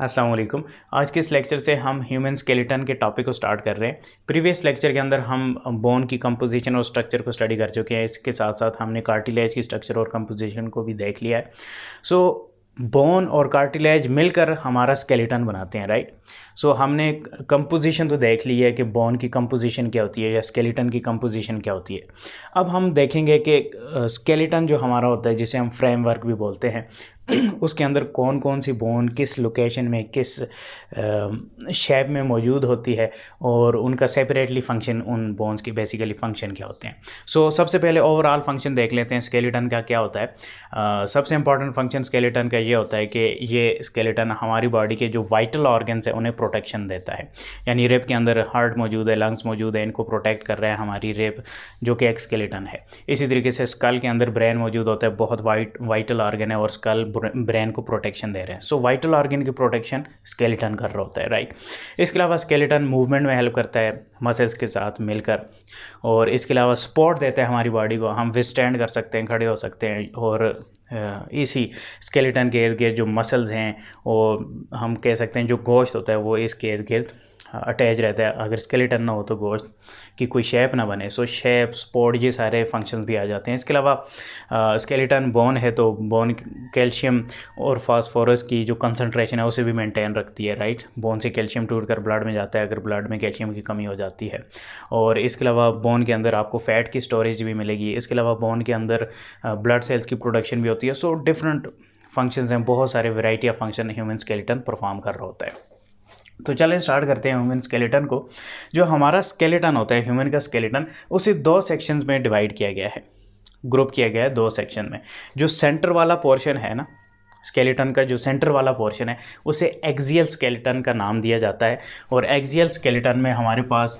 अस्सलाम वालेकुम आज के इस लेक्चर से हम ह्यूमन स्केलेटन के टॉपिक को स्टार्ट कर रहे हैं प्रीवियस लेक्चर के अंदर हम बोन की कंपोजिशन और स्ट्रक्चर को स्टडी कर चुके हैं इसके साथ साथ हमने कार्टिलेज की स्ट्रक्चर और कंपोजिशन को भी देख लिया है सो so, बोन और कार्टिलेज मिलकर हमारा स्केलेटन बनाते हैं राइट सो so, हमने कंपोजिशन तो देख ली है कि बोन की कंपोजिशन क्या होती है या स्केलेटन की कंपोजिशन क्या होती है अब हम देखेंगे कि स्केलेटन जो हमारा होता है जिसे हम फ्रेमवर्क भी बोलते हैं उसके अंदर कौन कौन सी बोन किस लोकेशन में किस शेप में मौजूद होती है और उनका सेपरेटली फंक्शन उन बोन्स की बेसिकली फंक्शन क्या होते हैं सो so, सबसे पहले ओवरऑल फंक्शन देख लेते हैं स्केलेटन का क्या होता है uh, सबसे इंपॉर्टेंट फंक्शन स्केलेटन का ये होता है कि ये स्केलेटन हमारी बॉडी के जो वाइटल ऑर्गन्स हैं उन्हें प्रोटेक्शन देता है यानी रेप के अंदर हार्ट मौजूद है लंग्स मौजूद है इनको प्रोटेक्ट कर रहे हैं हमारी रेप जो कि एक स्केलेटन है इसी तरीके से स्कल के अंदर ब्रेन मौजूद होता है बहुत वाइट वाइटल ऑर्गन है और स्कल ब्रेन को प्रोटेक्शन दे रहे हैं सो वाइटल ऑर्गेन की प्रोटेक्शन स्केलेटन कर रहा होता है राइट इसके अलावा स्केलेटन मूवमेंट में हेल्प करता है मसल्स के साथ मिलकर और इसके अलावा सपोर्ट देता है हमारी बॉडी को हम विस्टैंड कर सकते हैं खड़े हो सकते हैं और इसी स्केलेटन के इर्द गिर्द जो मसल्स हैं वो हम कह सकते हैं जो गोश्त होता है वो इसके इर्द गिर्द अटैच रहता है अगर स्केलेटन ना हो तो गोश्त की कोई शेप ना बने सो शेप स्पॉट ये सारे फंक्शन भी आ जाते हैं इसके अलावा स्केलेटन बोन है तो बोन कैल्शियम और फास्फोरस की जो कंसनट्रेशन है उसे भी मेनटेन रखती है राइट बोन से कैल्शियम टूट कर ब्लड में जाता है अगर ब्लड में कैल्शियम की कमी हो जाती है और इसके अलावा बोन के अंदर आपको फैट की स्टोरेज भी मिलेगी इसके अलावा बोन के अंदर ब्लड सेल्स की प्रोडक्शन भी होती है सो डिफरेंट फंक्शंस हैं बहुत सारे variety of function human skeleton perform कर रहा होता है तो चलें स्टार्ट करते हैं ह्यूमन स्केलेटन को जो हमारा स्केलेटन होता है ह्यूमन का स्केलेटन उसे दो सेक्शंस में डिवाइड किया गया है ग्रुप किया गया है दो सेक्शन में जो सेंटर वाला पोर्शन है ना स्केलेटन का जो सेंटर वाला पोर्शन है उसे एक्जियल स्केलेटन का नाम दिया जाता है और एक्जियल स्केलेटन में हमारे पास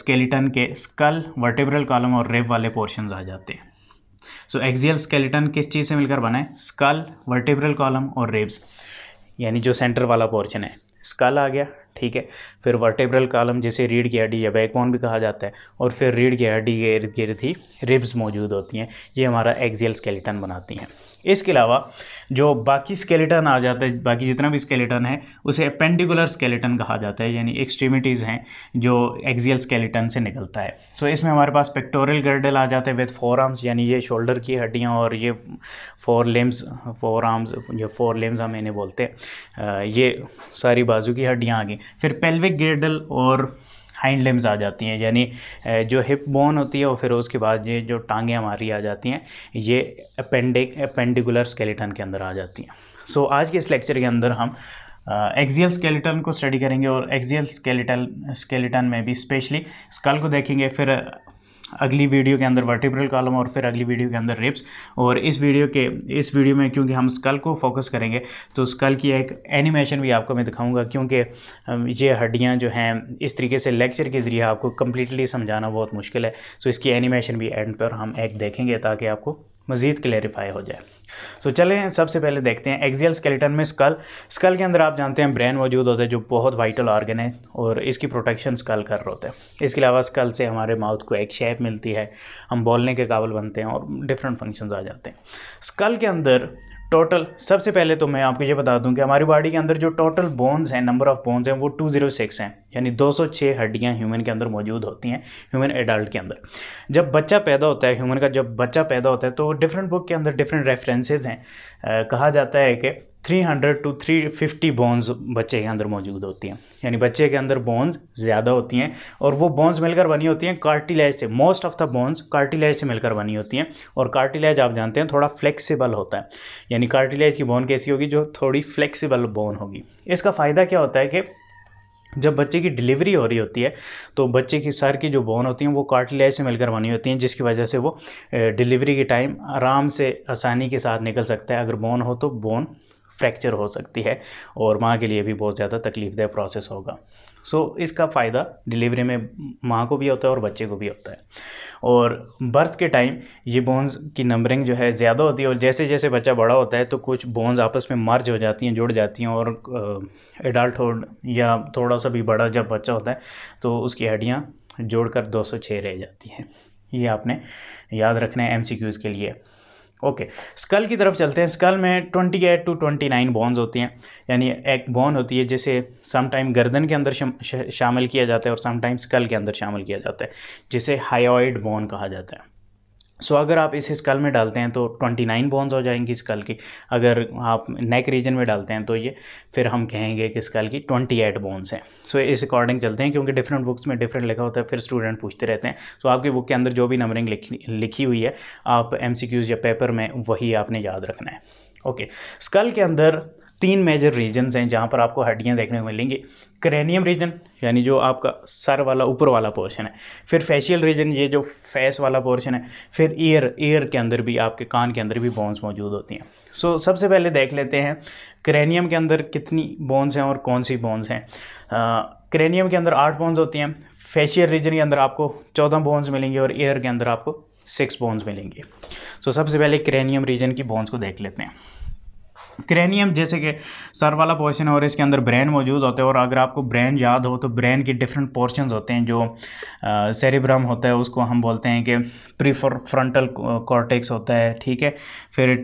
स्केलेटन के स्कल वर्टेब्रल कॉलम और रेब वाले पोर्शन आ जाते हैं सो एक्जियल स्केलेटन किस चीज़ से मिलकर बनाए स्कल वर्टेब्रल कॉलम और रेब्स यानी जो सेंटर वाला पोर्शन है स्कल आ गया ठीक है फिर वर्टेब्रल कॉलम जिसे रीढ़ की हड्डी या बैकबोन भी कहा जाता है और फिर रीढ़ की हड्डी के इर्द गिर्द ही रिब्स मौजूद होती हैं ये हमारा एक्जियल स्केलेटन बनाती हैं इसके अलावा जो बाकी स्केलेटन आ जाता है बाकी जितना भी स्केलेटन है उसे अपेंडिकुलर स्केलेटन कहा जाता है यानी एक्सट्रीमिटीज़ हैं जो एक्जियल स्केलेटन से निकलता है सो so, इसमें हमारे पास पेक्टोरियल गर्डल आ जाता है विद फोर आर्म्स यानी ये शोल्डर की हड्डियाँ और ये फोर लिम्स फोर आर्म्स जो फोर लिम्स हम इन्हें बोलते हैं ये सारी बाजू की हड्डियाँ आ गई फिर पेल्विक गर्डल और हाइंड लिम्स आ जाती हैं यानी जो हिप बोन होती है और फिर उसके बाद ये जो टांगें हमारी आ जाती हैं ये अपेंडिक अपेंडिकुलर स्केलेटन के अंदर आ जाती हैं सो so, आज के इस लेक्चर के अंदर हम एक्जियल uh, स्केलेटन को स्टडी करेंगे और एक्जियल स्केलेटन स्केलेटन में भी स्पेशली स्कल को देखेंगे फिर अगली वीडियो के अंदर वर्टिब्रल कॉलम और फिर अगली वीडियो के अंदर रिप्स और इस वीडियो के इस वीडियो में क्योंकि हम स्कल को फोकस करेंगे तो स्कल की एक एनिमेशन भी आपको मैं दिखाऊंगा क्योंकि ये हड्डियाँ जो हैं इस तरीके से लेक्चर के ज़रिए आपको कम्प्लीटली समझाना बहुत मुश्किल है सो इसकी एनिमेशन भी एंड पर हम एक देखेंगे ताकि आपको मज़ीद क्लेरिफाई हो जाए सो so, चलें सबसे पहले देखते हैं एक्जियल स्केलेटन में स्कल स्कल के अंदर आप जानते हैं ब्रेन मौजूद होते हैं जो बहुत वाइटल ऑर्गन है और इसकी प्रोटेक्शन स्कल कर रहे होते हैं इसके अलावा स्कल से हमारे माउथ को एक शेप मिलती है हम बोलने के काबल बनते हैं और डिफरेंट फंक्शंस आ जाते हैं स्कल के अंदर टोटल सबसे पहले तो मैं आपको ये बता दूं कि हमारी बॉडी के अंदर जो टोटल बोन्स हैं नंबर ऑफ़ बोन्स हैं वो 206 हैं यानी 206 हड्डियां ह्यूमन के अंदर मौजूद होती हैं ह्यूमन एडल्ट के अंदर जब बच्चा पैदा होता है ह्यूमन का जब बच्चा पैदा होता है तो डिफरेंट बुक के अंदर डिफरेंट रेफरेंसेज हैं आ, कहा जाता है कि 300 टू 350 बोन्स बच्चे के अंदर मौजूद होती हैं यानी बच्चे के अंदर बोन्स ज़्यादा होती हैं और वो बोन्स मिलकर बनी होती हैं कार्टिलेज से most of the bones cartilage से मिलकर बनी होती हैं और कार्टिलेज आप जानते हैं थोड़ा फ्लेक्सिबल होता है यानी कार्टिलेज की बोन कैसी होगी जो थोड़ी फ्लेक्सीबल बोन होगी इसका फ़ायदा क्या होता है कि जब बच्चे की डिलीवरी हो रही होती है तो बच्चे की सर की जो बोन होती हैं वो कार्टिलेज से मिलकर बनी होती हैं जिसकी वजह से वो डिलीवरी के टाइम आराम से आसानी के साथ निकल सकता है अगर बोन हो तो बोन फ्रैक्चर हो सकती है और माँ के लिए भी बहुत ज़्यादा तकलीफदेह प्रोसेस होगा सो so, इसका फ़ायदा डिलीवरी में माँ को भी होता है और बच्चे को भी होता है और बर्थ के टाइम ये बोन्स की नंबरिंग जो है ज़्यादा होती है और जैसे जैसे बच्चा बड़ा होता है तो कुछ बोन्स आपस में मर्ज हो जाती हैं जुड़ जाती हैं और एडल्ट या थोड़ा सा भी बड़ा जब बच्चा होता है तो उसकी हड्डियाँ जोड़कर 206 रह जाती हैं ये आपने याद रखना है एम के लिए ओके स्कल की तरफ चलते हैं स्कल में twenty eight to twenty nine bones होती हैं यानी एक बॉन होती है जिसे समटाइम गर्दन के अंदर शामिल किया जाता है और समटाइम स्कल के अंदर शामिल किया जाता है जिसे हाइड बॉन कहा जाता है सो so, अगर आप इस स्कल में डालते हैं तो 29 बोन्स हो जाएंगी स्कल की अगर आप नेक रीजन में डालते हैं तो ये फिर हम कहेंगे कि स्कल की 28 बोन्स हैं सो so, इस अकॉर्डिंग चलते हैं क्योंकि डिफरेंट बुक्स में डिफरेंट लिखा होता है फिर स्टूडेंट पूछते रहते हैं सो so, आपकी बुक के अंदर जो भी नंबरिंग लिखी लिखी हुई है आप एम या पेपर में वही आपने याद रखना है ओके okay. स्कल के अंदर तीन मेजर रीजन्स हैं जहाँ पर आपको हड्डियाँ देखने को मिलेंगी क्रेनियम रीजन यानी जो आपका सर वाला ऊपर वाला पोर्शन है फिर फेशियल रीजन ये जो फेस वाला पोर्शन है फिर ईयर ईयर के अंदर भी आपके कान के अंदर भी बोन्स मौजूद होती हैं सो so, सबसे पहले देख लेते हैं क्रेनियम के अंदर कितनी बोन्स हैं और कौन सी बोन्स हैं क्रेनियम के अंदर आठ बोन्स होती हैं फेशियल रीजन के अंदर आपको चौदह बोन्स मिलेंगी और ईयर के अंदर आपको सिक्स बोन्स मिलेंगी सो so, सबसे पहले क्रेनियम रीजन की बोन्स को देख लेते हैं क्रेनियम जैसे कि सर वाला पोर्शन और इसके अंदर ब्रेन मौजूद होते हैं और अगर आपको ब्रेन याद हो तो ब्रेन के डिफरेंट पोर्शन होते हैं जो सेरिब्रम होता है उसको हम बोलते हैं कि प्रीफर फ्रंटल कॉर्टेक्स होता है ठीक है फिर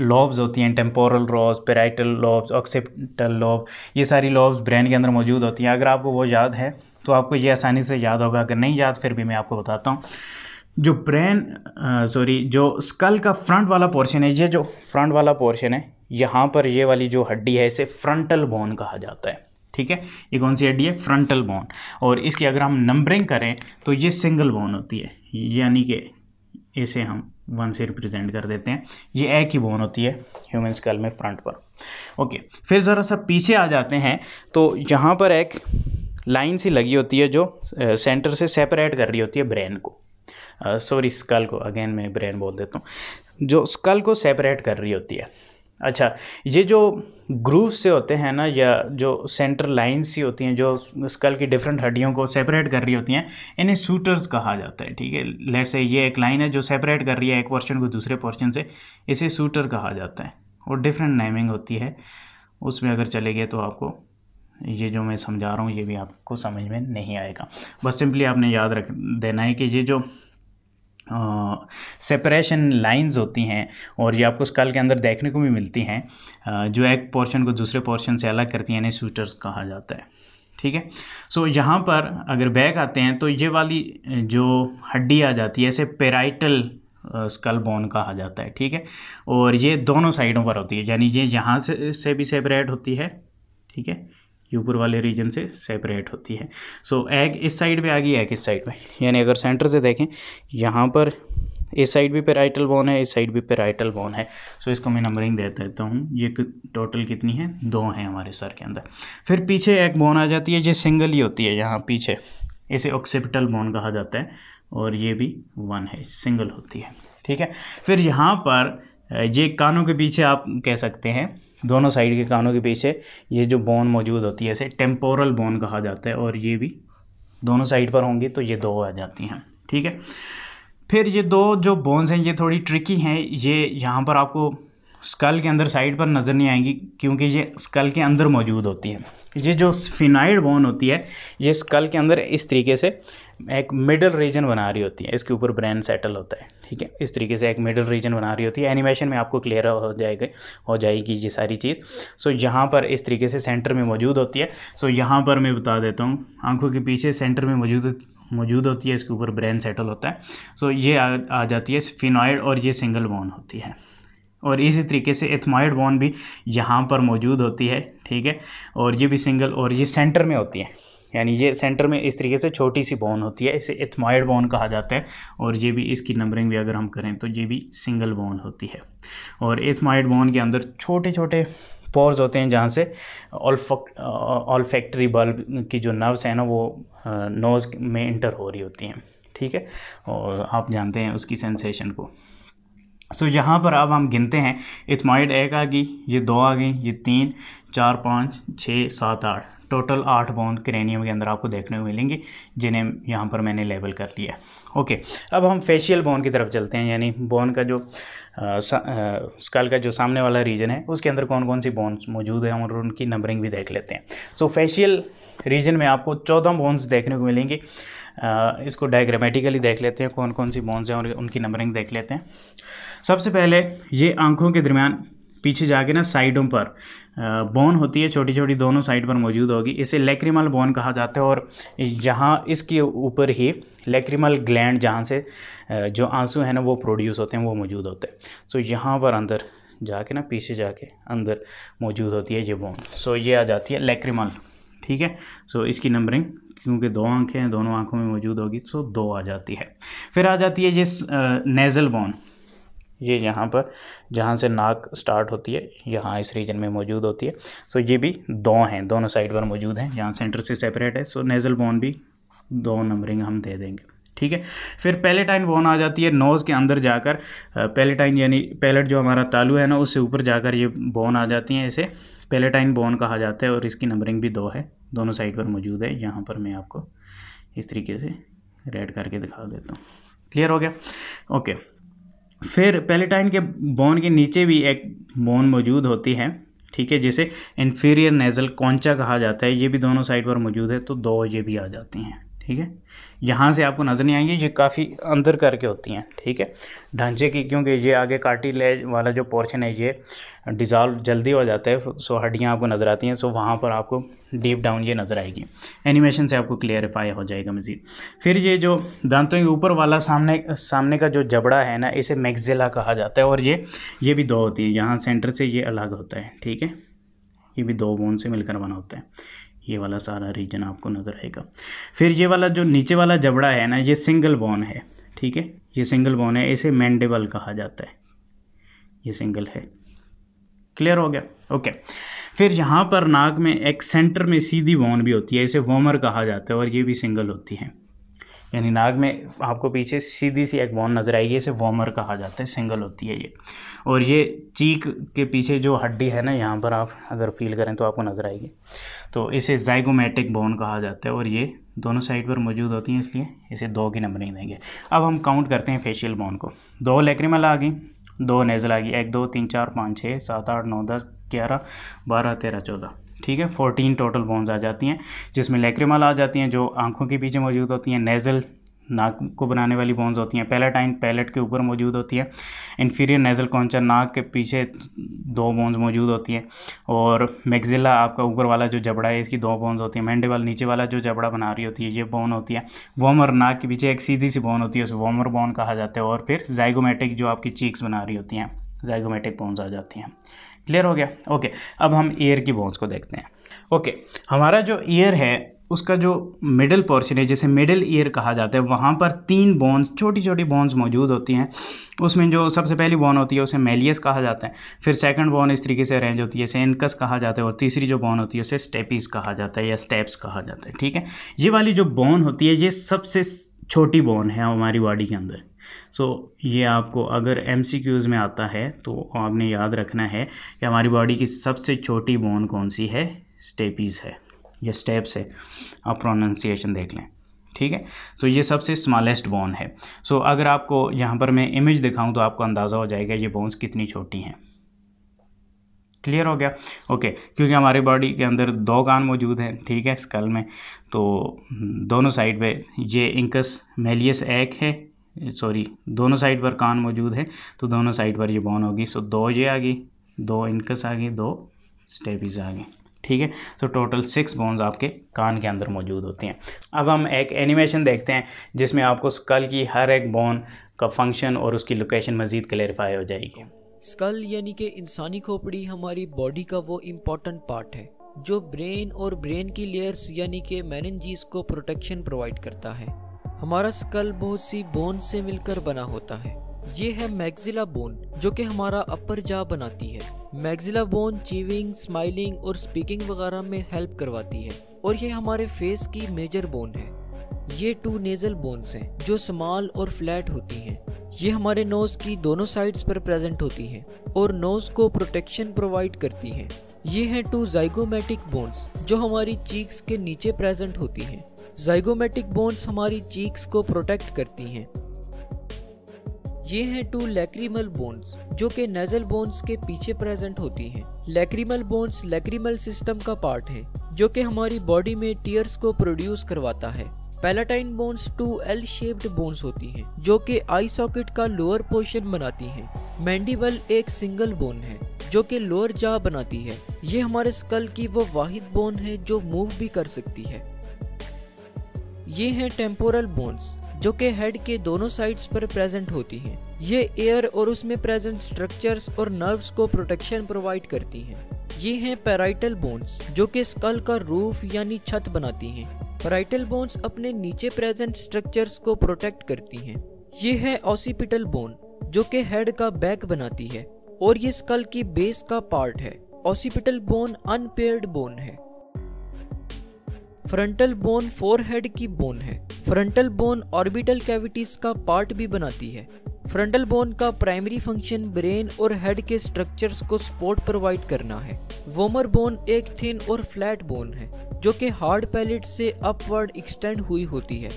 लोब्स होती हैं temporal lobes parietal lobes occipital lobe ये सारी लोब्स ब्रेन के अंदर मौजूद होती हैं अगर आपको वो याद है तो आपको ये आसानी से याद होगा अगर नहीं याद फिर भी मैं आपको बताता हूँ जो ब्रेन सॉरी जो स्कल का फ्रंट वाला पोर्शन है ये जो फ्रंट वाला पोर्शन है यहाँ पर ये वाली जो हड्डी है इसे फ्रंटल बोन कहा जाता है ठीक है ये कौन सी हड्डी है फ्रंटल बोन और इसकी अगर हम नंबरिंग करें तो ये सिंगल बोन होती है यानी कि इसे हम वन से रिप्रेजेंट कर देते हैं ये ए की बोन होती है ह्यूमन स्कल में फ्रंट पर ओके फिर ज़रा सा पीछे आ जाते हैं तो यहाँ पर एक लाइन सी लगी होती है जो सेंटर से सेपरेट कर रही होती है ब्रेन को सॉरी स्कल को अगेन मैं ब्रेन बोल देता हूँ जो स्कल को सेपरेट कर रही होती है अच्छा ये जो ग्रूव से होते हैं ना या जो सेंटर लाइन्स ही होती हैं जो स्कल की डिफरेंट हड्डियों को सेपरेट कर रही होती हैं इन्हें सूटर्स कहा जाता है ठीक है लेट से ये एक लाइन है जो सेपरेट कर रही है एक पोर्शन को दूसरे पोर्शन से इसे सूटर कहा जाता है और डिफरेंट नेमिंग होती है उसमें अगर चले गए तो आपको ये जो मैं समझा रहा हूँ ये भी आपको समझ में नहीं आएगा बस सिंपली आपने याद रख देना है कि ये जो सेपरेशन लाइंस होती हैं और ये आपको स्कल के अंदर देखने को भी मिलती हैं uh, जो एक पोर्शन को दूसरे पोर्शन से अलग करती हैं इन्हें सूटर्स कहा जाता है ठीक है सो so, यहाँ पर अगर बैग आते हैं तो ये वाली जो हड्डी आ जाती है इसे पेराइटल स्कल बोन कहा जाता है ठीक है और ये दोनों साइडों पर होती है यानी ये यहाँ से से भी सेपरेट होती है ठीक है ये ऊपर वाले रीजन से सेपरेट होती है सो so, एग इस साइड में आ गई एग इस साइड में यानी अगर सेंटर से देखें यहाँ पर इस साइड भी पेराइटल बोन है इस साइड भी पेराइटल बोन है सो so, इसको मैं नंबरिंग दे देता हूँ ये टोटल कितनी है दो हैं हमारे सर के अंदर फिर पीछे एक बोन आ जाती है जो सिंगल ही होती है यहाँ पीछे इसे ऑक्सीपिटल बोन कहा जाता है और ये भी वन है सिंगल होती है ठीक है फिर यहाँ पर ये कानों के पीछे आप कह सकते हैं दोनों साइड के कानों के पीछे ये जो बोन मौजूद होती है इसे टेम्पोरल बोन कहा जाता है और ये भी दोनों साइड पर होंगी तो ये दो आ जाती हैं ठीक है फिर ये दो जो बोन्स हैं ये थोड़ी ट्रिकी हैं ये यहाँ पर आपको स्कल के अंदर साइड पर नज़र नहीं आएंगी क्योंकि ये स्कल के अंदर मौजूद होती है ये जो फिनाइड बोन होती है ये स्कल के अंदर इस तरीके से एक मिडल रीजन बना रही होती है इसके ऊपर ब्रेन सेटल होता है ठीक है इस तरीके से एक मिडल रीजन बना रही होती है एनिमेशन में आपको क्लियर हो जाएगा हो जाएगी ये सारी चीज़ सो यहाँ पर इस तरीके से सेंटर में मौजूद होती है सो यहाँ पर मैं बता देता हूँ आँखों के पीछे सेंटर में मौजूद मौजूद होती है इसके ऊपर ब्रेन सेटल होता है सो ये आ, आ जाती है फिनॉइड और ये सिंगल बोन होती है और इसी तरीके से एथमाइड बॉन भी यहाँ पर मौजूद होती है ठीक है और ये भी सिंगल और ये सेंटर में होती है यानी ये सेंटर में इस तरीके से छोटी सी बॉन होती है इसे एथमाइड बॉन कहा जाता है और ये भी इसकी नंबरिंग भी अगर हम करें तो ये भी सिंगल बॉन होती है और एथमाइड बॉन के अंदर छोटे छोटे पोर्स होते हैं जहाँ से ऑलफैक्ट्री बल्ब की जो नर्व्स हैं ना वो नोज़ में इंटर हो रही होती हैं ठीक है और आप जानते हैं उसकी सेंसेशन को सो यहाँ पर अब हम गिनते हैं इथमाइड एक आ गई ये दो आ गई ये तीन चार पाँच छः सात आठ टोटल आठ बोन क्रेनियम के अंदर आपको देखने को मिलेंगी जिन्हें यहाँ पर मैंने लेबल कर लिया ओके अब हम फेशियल बोन की तरफ चलते हैं यानी बोन का जो स्कल का जो सामने वाला रीजन है उसके अंदर कौन कौन सी बोन्स मौजूद हैं और उनकी नंबरिंग भी देख लेते हैं सो फेशियल रीजन में आपको चौदह बोन्स देखने को मिलेंगी इसको डायग्रामेटिकली देख लेते हैं कौन कौन सी बोन्स हैं और उनकी नंबरिंग देख लेते हैं सबसे पहले ये आंखों के दरमियान पीछे जाके ना साइडों पर बोन होती है छोटी छोटी दोनों साइड पर मौजूद होगी इसे लेक्रिमल बोन कहा जाता है और जहाँ इसके ऊपर ही लेक्रिमल ग्लैंड जहाँ से जो आंसू है ना वो प्रोड्यूस होते हैं वो मौजूद होते हैं सो यहाँ पर अंदर जाके ना पीछे जाके अंदर मौजूद होती है ये बोन सो ये आ जाती है लेक्रिमल ठीक है सो इसकी नंबरिंग क्योंकि दो आंखें हैं दोनों आंखों में मौजूद होगी सो दो आ जाती है फिर आ जाती है जिस नेज़ल बोन ये यहाँ पर जहाँ से नाक स्टार्ट होती है यहाँ इस रीजन में मौजूद होती है सो ये भी दो हैं दोनों साइड पर मौजूद हैं यहाँ सेंटर से सेपरेट है सो नेज़ल बोन भी दो नंबरिंग हम दे देंगे ठीक है फिर पैलेटाइन बोन आ जाती है नोज़ के अंदर जाकर पैलेटाइन यानी पैलेट जो हमारा तालू है ना उससे ऊपर जाकर ये बोन आ जाती हैं इसे पैलेटाइन बोन कहा जाता है और इसकी नंबरिंग भी दो है दोनों साइड पर मौजूद है यहाँ पर मैं आपको इस तरीके से रेड करके दिखा देता हूँ क्लियर हो गया ओके फिर पैलेटाइन के बोन के नीचे भी एक बोन मौजूद होती है ठीक है जिसे इन्फीरियर नेज़ल कौनचा कहा जाता है ये भी दोनों साइड पर मौजूद है तो दो ये भी आ जाती हैं ठीक है यहाँ से आपको नज़र नहीं आएंगी ये काफ़ी अंदर करके होती हैं ठीक है ढांचे की क्योंकि ये आगे काटी ले वाला जो पोर्शन है ये डिज़ॉल्व जल्दी हो जाता है सो हड्डियाँ आपको नज़र आती हैं सो वहाँ पर आपको डीप डाउन ये नज़र आएगी एनिमेशन से आपको क्लियरिफाई हो जाएगा मज़ीद फिर ये जो दांतों के ऊपर वाला सामने सामने का जो जबड़ा है ना इसे मैगजिला कहा जाता है और ये ये भी दो होती है यहाँ सेंटर से ये अलग होता है ठीक है ये भी दो बोन से मिलकर बना होता है ये वाला सारा रीजन आपको नज़र आएगा फिर ये वाला जो नीचे वाला जबड़ा है ना ये सिंगल बोन है ठीक है ये सिंगल बोन है इसे मैंडेबल कहा जाता है ये सिंगल है क्लियर हो गया ओके okay. फिर यहाँ पर नाक में एक सेंटर में सीधी बोन भी होती है इसे वोमर कहा जाता है और ये भी सिंगल होती है यानी नाक में आपको पीछे सीधी सी एक बोन नज़र आएगी इसे वोमर कहा जाता है सिंगल होती है ये और ये चीक के पीछे जो हड्डी है ना यहाँ पर आप अगर फील करें तो आपको नज़र आएगी तो इसे जाइगोमेटिक बोन कहा जाता है और ये दोनों साइड पर मौजूद होती हैं इसलिए इसे दो की नंबरिंग देंगे अब हम काउंट करते हैं फेशियल बोन को दो लेक्रिमल आ गई दो नेजल आ गई एक दो तीन चार पाँच छः सात आठ नौ दस ग्यारह बारह तेरह चौदह ठीक है फोर्टीन टोटल बोन्स आ जाती हैं जिसमें लेक्रिमल आ जाती हैं जो आंखों के पीछे मौजूद होती हैं नेजल नाक को बनाने वाली बोन्स होती हैं पैलेटाइन पैलेट के ऊपर मौजूद होती है इन्फीरियर नेजल कॉन्चर नाक के पीछे दो बोन्स मौजूद होती हैं और मैगजिला आपका ऊपर वाला जो जबड़ा है इसकी दो बोन्स होती हैं मैंडे वाला नीचे वाला जो जबड़ा बना रही होती है ये बोन होती है वॉमर नाक के पीछे एक सीधी सी बोन होती है उसे वॉमर बोन कहा जाता है और फिर जाइगोमेटिक जो आपकी चीक्स बना रही होती हैं जाइगोमेटिक बोन्स आ जाती हैं क्लियर हो गया ओके अब हम ईयर की बोन्स को देखते हैं ओके हमारा जो ईयर है उसका जो मिडल पोर्शन है जिसे मिडल ईयर कहा जाता है वहाँ पर तीन बोन्स छोटी छोटी बोन्स मौजूद होती हैं उसमें जो सबसे पहली बोन होती है उसे मेलियस कहा जाता है फिर सेकंड बोन इस तरीके से अरेंज होती है इसे इनकस कहा जाता है और तीसरी जो बोन होती है उसे स्टेपीज कहा जाता है या स्टेप्स कहा जाता है ठीक है ये वाली जो बोन होती है ये सबसे छोटी बोन है हमारी बॉडी के अंदर सो so, ये आपको अगर एम में आता है तो आपने याद रखना है कि हमारी बॉडी की सबसे छोटी बोन कौन सी है स्टेपीज़ है ये स्टेप्स है आप प्रोनाउंसिएशन देख लें ठीक है सो ये सबसे स्मॉलेस्ट बोन है सो अगर आपको यहाँ पर मैं इमेज दिखाऊँ तो आपको अंदाज़ा हो जाएगा ये बोन्स कितनी छोटी हैं क्लियर हो गया ओके क्योंकि हमारे बॉडी के अंदर दो कान मौजूद हैं ठीक है स्कल में तो दोनों साइड पे ये इंकस मेलियस एक है सॉरी दोनों साइड पर कान मौजूद है तो दोनों साइड पर ये बोन होगी सो दो ये आ गई दो इंकस आ गई दो स्टेपिस आ गई ठीक है सो टोटल सिक्स बोन्स आपके कान के अंदर मौजूद होती हैं अब हम एक एनिमेशन देखते हैं जिसमें आपको स्कल की हर एक बोन का फंक्शन और उसकी लोकेशन मज़ीद क्लेरिफाई हो जाएगी स्कल यानी कि इंसानी खोपड़ी हमारी बॉडी का वो इम्पॉर्टेंट पार्ट है जो ब्रेन और ब्रेन की लेयर्स यानी कि मैनजीज को प्रोटेक्शन प्रोवाइड करता है हमारा स्कल बहुत सी बोन से मिलकर बना होता है ये है मैगजिला बोन जो कि हमारा अपर जा बनाती है मैगजिला बोन चीविंग स्माइलिंग और स्पीकिंग वगैरह में हेल्प करवाती है और ये हमारे फेस की मेजर बोन है ये टू नेजल बोन्स हैं जो स्मॉल और फ्लैट होती हैं ये हमारे नोज़ की दोनों साइड्स पर प्रेजेंट होती हैं और नोज़ को प्रोटेक्शन प्रोवाइड करती हैं ये हैं टू जाइगोमेटिक बोन्स जो हमारी चीक्स के नीचे प्रेजेंट होती हैं जाइगोमेटिक बोन्स हमारी चीक्स को प्रोटेक्ट करती हैं ये हैं टू लेक्रीमल बोन्स जो कि नेजल बोन्स के पीछे प्रेजेंट होती हैं। लेक्रीमल बोन्स लेक्रीमल सिस्टम का पार्ट है जो कि हमारी बॉडी में टीयर्स को प्रोड्यूस करवाता है palatine bones two L shaped bones होती हैं जो कि आई सॉकेट का लोअर पोर्शन बनाती हैं मैंडिबल एक सिंगल बोन है जो कि लोअर जा बनाती है ये हमारे स्कल की वो वाहिद बोन है जो मूव भी कर सकती है ये हैं टेम्पोरल बोन्स जो कि हेड के दोनों साइड्स पर प्रेजेंट होती हैं। ये एयर और उसमें प्रेजेंट स्ट्रक्चर्स और नर्व्स को प्रोटेक्शन प्रोवाइड करती हैं। ये हैं पेराइटल बोन्स जो कि स्कल का रूफ यानी छत बनाती हैं। पेराइटल बोन्स अपने नीचे प्रेजेंट स्ट्रक्चर्स को प्रोटेक्ट करती हैं। ये है ऑसिपिटल बोन जो कि हेड का बैक बनाती है और ये स्कल की बेस का पार्ट है ऑसिपिटल बोन अनपेयर्ड बोन है फ्रंटल बोन फोर हेड की बोन है फ्रंटल बोन ऑर्बिटल कैविटीज का पार्ट भी बनाती है फ्रंटल बोन का प्राइमरी फंक्शन ब्रेन और हेड के स्ट्रक्चर्स को सपोर्ट प्रोवाइड करना है वोमर बोन एक थिन और फ्लैट बोन है जो कि हार्ड पैलेट से अपवर्ड एक्सटेंड हुई होती है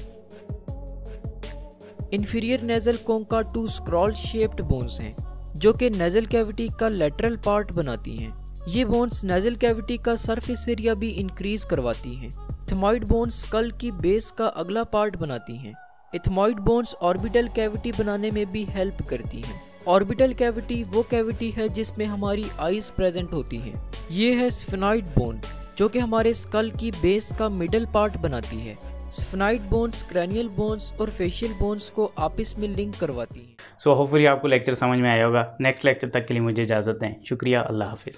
inferior nasal concha two scroll shaped bones हैं जो कि नेजल कैविटी का लेटरल पार्ट बनाती हैं ये बोन्स नेजल कैविटी का सरफेस एरिया भी इंक्रीज करवाती हैं इथमॉइड बोन्स स्कल की बेस का अगला पार्ट बनाती हैं इथमॉइड बोन्स ऑर्बिटल कैविटी बनाने में भी हेल्प करती हैं ऑर्बिटल कैविटी वो कैविटी है जिसमें हमारी आइज प्रेजेंट होती है ये है स्फेनाइड बोन जो कि हमारे स्कल की बेस का मिडल पार्ट बनाती है स्फेनाइड बोन्स क्रैनियल बोन्स और फेशियल बोन्स को आपस में लिंक करवाती है सो so, होपफुली आपको लेक्चर समझ में आया होगा नेक्स्ट लेक्चर तक के लिए मुझे इजाज़त दें शुक्रिया अल्लाह हाफिज़